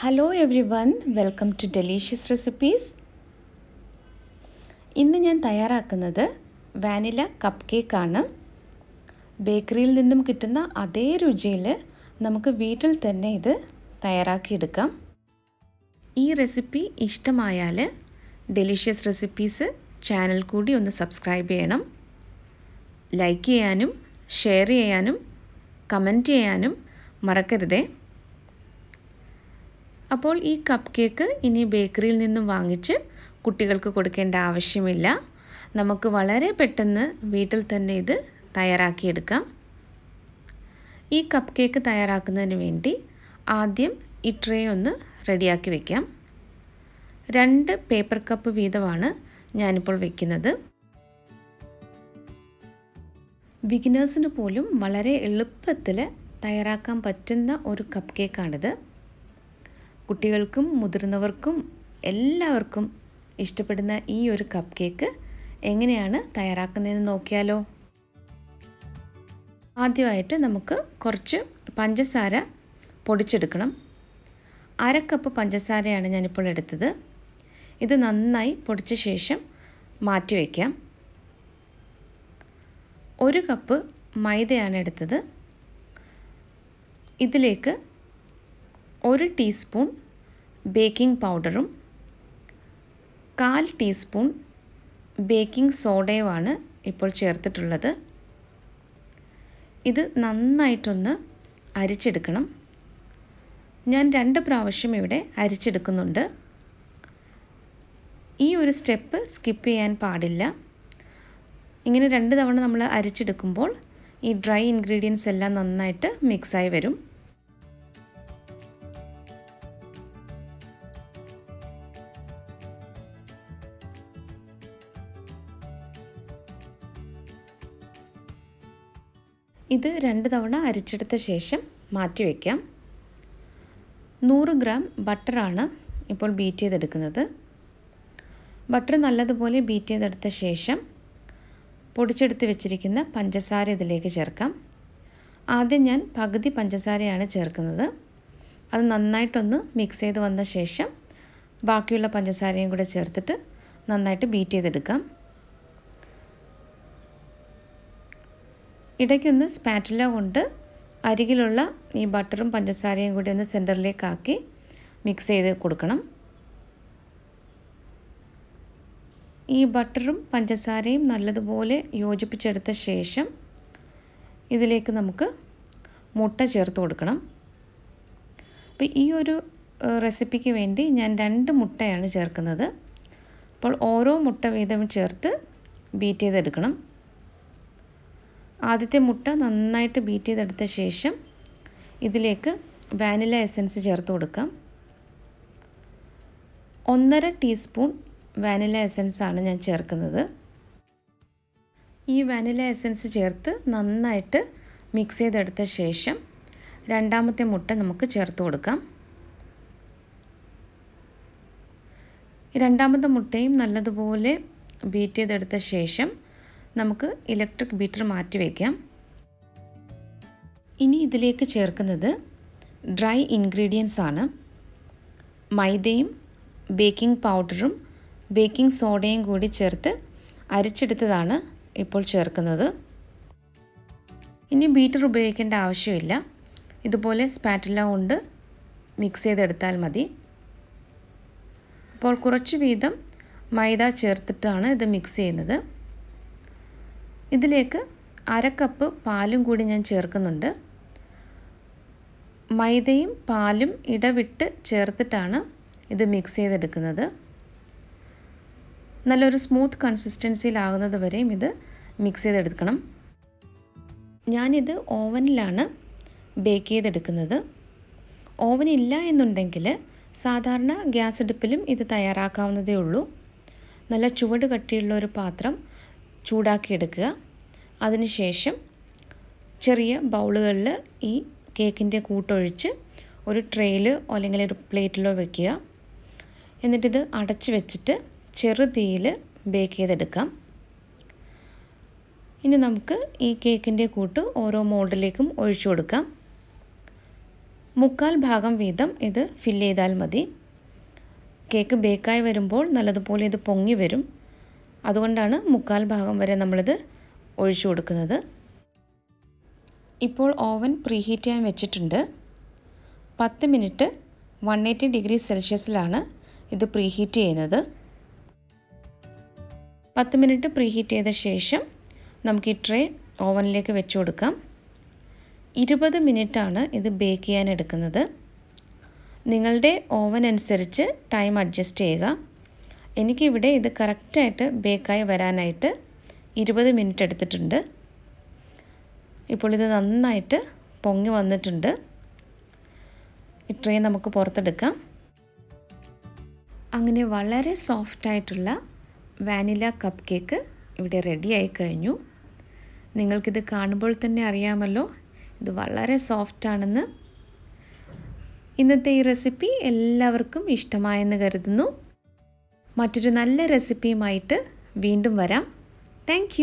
hello everyone welcome to delicious recipes ഇന്ന് ഞാൻ തയ്യാറാക്കുന്നത് വാനില കപ്പ് കേക്കാണ് ബേക്കറിയിൽ നിന്നും കിട്ടുന്ന അതേ രുചിയിൽ നമുക്ക് വീട്ടിൽ തന്നെ ഇത് തയ്യാറാക്കിയെടുക്കാം ഈ റെസിപ്പി ഇഷ്ടമായാൽ ഡെലീഷ്യസ് റെസിപ്പീസ് ചാനൽ കൂടി ഒന്ന് സബ്സ്ക്രൈബ് ചെയ്യണം ലൈക്ക് ചെയ്യാനും ഷെയർ ചെയ്യാനും കമൻറ്റ് ചെയ്യാനും മറക്കരുതേ അപ്പോൾ ഈ കപ്പ് കേക്ക് ഇനി ബേക്കറിയിൽ നിന്നും വാങ്ങിച്ച് കുട്ടികൾക്ക് കൊടുക്കേണ്ട ആവശ്യമില്ല നമുക്ക് വളരെ പെട്ടെന്ന് വീട്ടിൽ തന്നെ ഇത് തയ്യാറാക്കിയെടുക്കാം ഈ കപ്പ് കേക്ക് തയ്യാറാക്കുന്നതിന് വേണ്ടി ആദ്യം ഈ ട്രേ ഒന്ന് റെഡിയാക്കി വയ്ക്കാം രണ്ട് പേപ്പർ കപ്പ് വീതമാണ് ഞാനിപ്പോൾ വയ്ക്കുന്നത് ബിഗിനേഴ്സിന് പോലും വളരെ എളുപ്പത്തിൽ തയ്യാറാക്കാൻ പറ്റുന്ന ഒരു കപ്പ് കേക്കാണിത് കുട്ടികൾക്കും മുതിർന്നവർക്കും എല്ലാവർക്കും ഇഷ്ടപ്പെടുന്ന ഈ ഒരു കപ്പ് കേക്ക് എങ്ങനെയാണ് തയ്യാറാക്കുന്നതെന്ന് നോക്കിയാലോ ആദ്യമായിട്ട് നമുക്ക് കുറച്ച് പഞ്ചസാര പൊടിച്ചെടുക്കണം അര കപ്പ് പഞ്ചസാരയാണ് ഞാനിപ്പോൾ എടുത്തത് ഇത് നന്നായി പൊടിച്ച ശേഷം മാറ്റി വയ്ക്കാം ഒരു കപ്പ് മൈദയാണ് എടുത്തത് ഇതിലേക്ക് ഒരു ടീസ്പൂൺ ബേക്കിംഗ് പൗഡറും കാൽ ടീസ്പൂൺ ബേക്കിംഗ് സോഡയുമാണ് ഇപ്പോൾ ചേർത്തിട്ടുള്ളത് ഇത് നന്നായിട്ടൊന്ന് അരിച്ചെടുക്കണം ഞാൻ രണ്ട് പ്രാവശ്യം ഇവിടെ അരിച്ചെടുക്കുന്നുണ്ട് ഈ ഒരു സ്റ്റെപ്പ് സ്കിപ്പ് ചെയ്യാൻ പാടില്ല ഇങ്ങനെ രണ്ട് തവണ നമ്മൾ അരിച്ചെടുക്കുമ്പോൾ ഈ ഡ്രൈ ഇൻഗ്രീഡിയൻസ് എല്ലാം നന്നായിട്ട് മിക്സായി വരും ഇത് രണ്ട് തവണ അരിച്ചെടുത്ത ശേഷം മാറ്റി വയ്ക്കാം നൂറ് ഗ്രാം ബട്ടറാണ് ഇപ്പോൾ ബീറ്റ് ചെയ്തെടുക്കുന്നത് ബട്ടർ നല്ലതുപോലെ ബീറ്റ് ചെയ്തെടുത്ത ശേഷം പൊടിച്ചെടുത്ത് വെച്ചിരിക്കുന്ന പഞ്ചസാര ഇതിലേക്ക് ചേർക്കാം ആദ്യം ഞാൻ പകുതി പഞ്ചസാരയാണ് ചേർക്കുന്നത് അത് നന്നായിട്ടൊന്ന് മിക്സ് ചെയ്ത് വന്ന ശേഷം ബാക്കിയുള്ള പഞ്ചസാരയും കൂടെ ചേർത്തിട്ട് നന്നായിട്ട് ബീറ്റ് ചെയ്തെടുക്കാം ഇടയ്ക്കൊന്ന് സ്പാറ്റില കൊണ്ട് അരികിലുള്ള ഈ ബട്ടറും പഞ്ചസാരയും കൂടി ഒന്ന് സെൻറ്ററിലേക്കാക്കി മിക്സ് ചെയ്ത് കൊടുക്കണം ഈ ബട്ടറും പഞ്ചസാരയും നല്ലതുപോലെ യോജിപ്പിച്ചെടുത്ത ശേഷം ഇതിലേക്ക് നമുക്ക് മുട്ട ചേർത്ത് കൊടുക്കണം അപ്പോൾ ഈ ഒരു റെസിപ്പിക്ക് വേണ്ടി ഞാൻ രണ്ട് മുട്ടയാണ് ചേർക്കുന്നത് അപ്പോൾ ഓരോ മുട്ട വീതം ചേർത്ത് ബീറ്റ് ചെയ്തെടുക്കണം ആദ്യത്തെ മുട്ട നന്നായിട്ട് ബീറ്റ് ചെയ്തെടുത്ത ശേഷം ഇതിലേക്ക് വാനില എസൻസ് ചേർത്ത് കൊടുക്കാം ഒന്നര ടീസ്പൂൺ വാനില എസൻസ് ആണ് ഞാൻ ചേർക്കുന്നത് ഈ വാനില എസൻസ് ചേർത്ത് നന്നായിട്ട് മിക്സ് ചെയ്തെടുത്ത ശേഷം രണ്ടാമത്തെ മുട്ട നമുക്ക് ചേർത്ത് കൊടുക്കാം രണ്ടാമത്തെ മുട്ടയും നല്ലതുപോലെ ബീറ്റ് ചെയ്തെടുത്ത ശേഷം നമുക്ക് ഇലക്ട്രിക് ബീറ്റർ മാറ്റി വയ്ക്കാം ഇനി ഇതിലേക്ക് ചേർക്കുന്നത് ഡ്രൈ ഇൻഗ്രീഡിയൻസ് ആണ് മൈദയും ബേക്കിംഗ് പൗഡറും ബേക്കിംഗ് സോഡയും കൂടി ചേർത്ത് അരച്ചെടുത്തതാണ് ഇപ്പോൾ ചേർക്കുന്നത് ഇനി ബീറ്റർ ഉപയോഗിക്കേണ്ട ആവശ്യമില്ല ഇതുപോലെ സ്പാറ്റില കൊണ്ട് മിക്സ് ചെയ്തെടുത്താൽ മതി അപ്പോൾ കുറച്ച് വീതം മൈദ ചേർത്തിട്ടാണ് ഇത് മിക്സ് ചെയ്യുന്നത് ഇതിലേക്ക് അര കപ്പ് പാലും കൂടി ഞാൻ ചേർക്കുന്നുണ്ട് മൈദയും പാലും ഇടവിട്ട് ചേർത്തിട്ടാണ് ഇത് മിക്സ് ചെയ്തെടുക്കുന്നത് നല്ലൊരു സ്മൂത്ത് കൺസിസ്റ്റൻസിയിലാകുന്നത് വരെയും ഇത് മിക്സ് ചെയ്തെടുക്കണം ഞാനിത് ഓവനിലാണ് ബേക്ക് ചെയ്തെടുക്കുന്നത് ഓവനില്ല എന്നുണ്ടെങ്കിൽ സാധാരണ ഗ്യാസ് അടുപ്പിലും ഇത് തയ്യാറാക്കാവുന്നതേ ഉള്ളൂ നല്ല ചുവട് കട്ടിയുള്ള ഒരു പാത്രം ചൂടാക്കി എടുക്കുക അതിനുശേഷം ചെറിയ ബൗളുകളിൽ ഈ കേക്കിൻ്റെ കൂട്ടൊഴിച്ച് ഒരു ട്രേയിലോ അല്ലെങ്കിൽ ഒരു പ്ലേറ്റിലോ വെക്കുക എന്നിട്ടിത് അടച്ചു വെച്ചിട്ട് ചെറുതീയിൽ ബേക്ക് ചെയ്തെടുക്കാം ഇനി നമുക്ക് ഈ കേക്കിൻ്റെ കൂട്ട് ഓരോ മോൾഡിലേക്കും ഒഴിച്ചു കൊടുക്കാം മുക്കാൽ ഭാഗം വീതം ഇത് ഫില്ല് ചെയ്താൽ മതി കേക്ക് ബേക്കായി വരുമ്പോൾ നല്ലതുപോലെ ഇത് പൊങ്ങി വരും അതുകൊണ്ടാണ് മുക്കാൽ ഭാഗം വരെ നമ്മളിത് ഒഴിച്ചു കൊടുക്കുന്നത് ഇപ്പോൾ ഓവൻ പ്രീഹീറ്റ് ചെയ്യാൻ വെച്ചിട്ടുണ്ട് പത്ത് മിനിറ്റ് വൺ എയ്റ്റി ഡിഗ്രി സെൽഷ്യസിലാണ് ഇത് പ്രീഹീറ്റ് ചെയ്യുന്നത് പത്ത് മിനിറ്റ് പ്രീഹീറ്റ് ചെയ്ത ശേഷം നമുക്ക് ഈ ട്രേ ഓവനിലേക്ക് വെച്ചു കൊടുക്കാം ഇരുപത് മിനിറ്റാണ് ഇത് ബേക്ക് ചെയ്യാൻ എടുക്കുന്നത് നിങ്ങളുടെ ഓവൻ അനുസരിച്ച് ടൈം അഡ്ജസ്റ്റ് ചെയ്യുക എനിക്കിവിടെ ഇത് കറക്റ്റായിട്ട് ബേക്കായി വരാനായിട്ട് ഇരുപത് മിനിറ്റ് എടുത്തിട്ടുണ്ട് ഇപ്പോൾ ഇത് നന്നായിട്ട് പൊങ്ങി വന്നിട്ടുണ്ട് ഈ ട്രേ നമുക്ക് പുറത്തെടുക്കാം അങ്ങനെ വളരെ സോഫ്റ്റായിട്ടുള്ള വാനില കപ്പ് കേക്ക് ഇവിടെ റെഡിയായി കഴിഞ്ഞു നിങ്ങൾക്കിത് കാണുമ്പോൾ തന്നെ അറിയാമല്ലോ ഇത് വളരെ സോഫ്റ്റാണെന്ന് ഇന്നത്തെ ഈ റെസിപ്പി എല്ലാവർക്കും ഇഷ്ടമായെന്ന് കരുതുന്നു മറ്റൊരു നല്ല റെസിപ്പിയുമായിട്ട് വീണ്ടും വരാം താങ്ക്